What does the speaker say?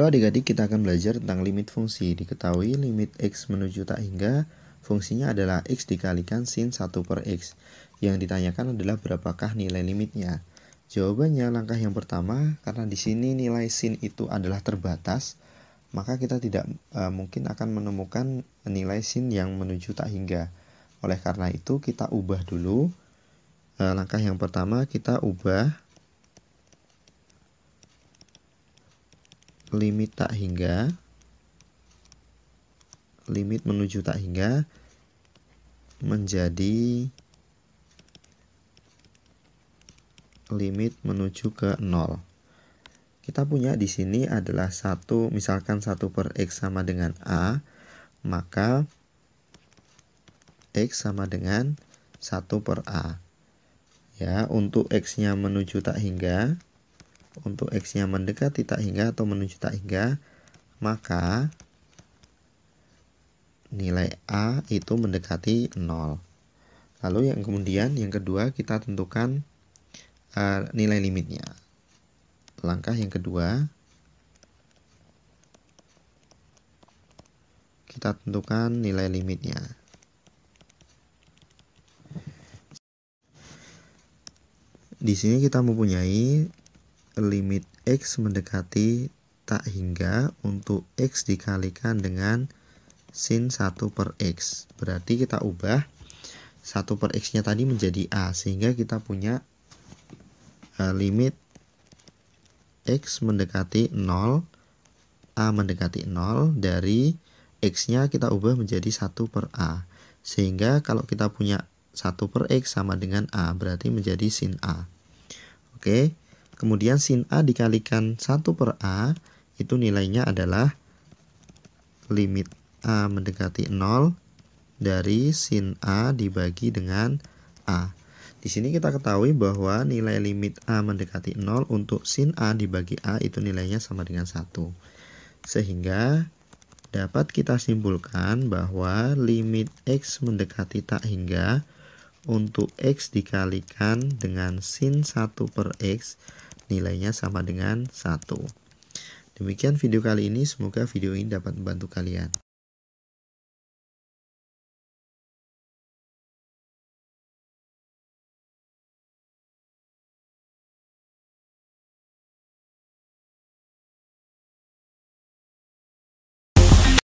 Halo adik-adik, kita akan belajar tentang limit fungsi. Diketahui limit x menuju tak hingga fungsinya adalah x dikalikan sin 1 per x. Yang ditanyakan adalah berapakah nilai limitnya. Jawabannya langkah yang pertama, karena di sini nilai sin itu adalah terbatas, maka kita tidak e, mungkin akan menemukan nilai sin yang menuju tak hingga. Oleh karena itu, kita ubah dulu. E, langkah yang pertama, kita ubah limit tak hingga limit menuju tak hingga menjadi limit menuju ke 0. Kita punya di sini adalah satu, misalkan satu per X sama dengan A, maka X sama dengan 1 per A. Ya, untuk X-nya menuju tak hingga, untuk x-nya mendekati tak hingga atau menuju tak hingga, maka nilai A itu mendekati 0. Lalu yang kemudian yang kedua kita tentukan uh, nilai limitnya. Langkah yang kedua kita tentukan nilai limitnya. Di sini kita mempunyai limit X mendekati tak hingga untuk X dikalikan dengan sin 1 per X. Berarti kita ubah 1 per X-nya tadi menjadi A. Sehingga kita punya e, limit X mendekati 0, A mendekati 0 dari X-nya kita ubah menjadi 1 per A. Sehingga kalau kita punya 1 per X sama dengan A, berarti menjadi sin A. Oke. Okay. Kemudian sin A dikalikan 1 per A itu nilainya adalah limit A mendekati 0 dari sin A dibagi dengan A. Di sini kita ketahui bahwa nilai limit A mendekati 0 untuk sin A dibagi A itu nilainya sama dengan 1. Sehingga dapat kita simpulkan bahwa limit X mendekati tak hingga untuk X dikalikan dengan sin 1 per X nilainya sama dengan 1. Demikian video kali ini, semoga video ini dapat membantu kalian.